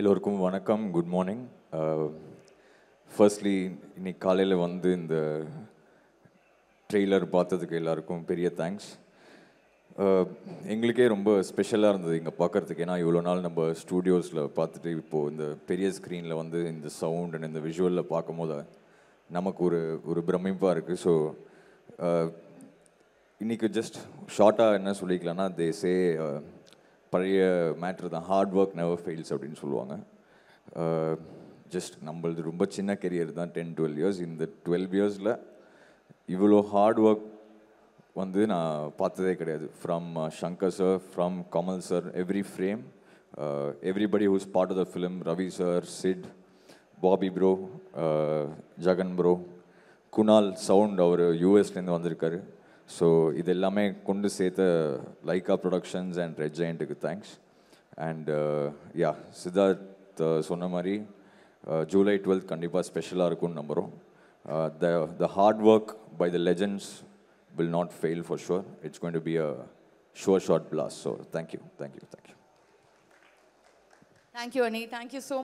எல்லோருக்கும் வணக்கம் good morning firstly இன்னைக்கு காலையில் வந்து இந்த ட்ரெய்லர் பார்த்ததுக்கு எல்லாருக்கும் பெரிய தேங்க்ஸ் uh, எங்களுக்கே ரொம்ப ஸ்பெஷலாக இருந்தது இங்கே பார்க்குறதுக்கு ஏன்னா இவ்வளோ நாள் நம்ம ஸ்டூடியோஸில் பார்த்துட்டு இப்போது இந்த பெரிய ஸ்க்ரீனில் வந்து இந்த சவுண்ட் அண்ட் இந்த விஷுவலில் பார்க்கும் போது நமக்கு ஒரு ஒரு பிரமிப்பாக இருக்குது ஸோ uh, இன்றைக்கி ஜஸ்ட் ஷார்ட்டாக என்ன சொல்லிக்கலாம்னா தே சே பழைய மேட்ரு தான் ஹார்ட் ஒர்க் நெவர் ஃபெயில்ஸ் அப்படின்னு சொல்லுவாங்க ஜஸ்ட் uh, நம்மளது ரொம்ப சின்ன கெரியர் தான் டென் டுவெல் இயர்ஸ் இந்த டுவெல் இயர்ஸில் இவ்வளோ ஹார்ட் ஒர்க் வந்து நான் பார்த்ததே கிடையாது from Shankar sir from Kamal sir every frame everybody who's part of the film Ravi sir Sid Bobby bro Jagan bro Kunal sound அவர் யூஎஸ்லேருந்து வந்திருக்காரு ஸோ இது எல்லாமே கொண்டு சேர்த்த லைக்கா ப்ரொடக்ஷன்ஸ் அண்ட் ரெட் ஜெயண்ட்டுக்கு தேங்க்ஸ் அண்ட் யா சித்தார்த் சொன்ன மாதிரி ஜூலை டுவெல்த் கண்டிப்பாக ஸ்பெஷலாக இருக்கும்னு நம்புகிறோம் the the hard work by the legends will not fail for sure it's going to be a sure shot blast so thank you thank you thank you thank you Ani thank you so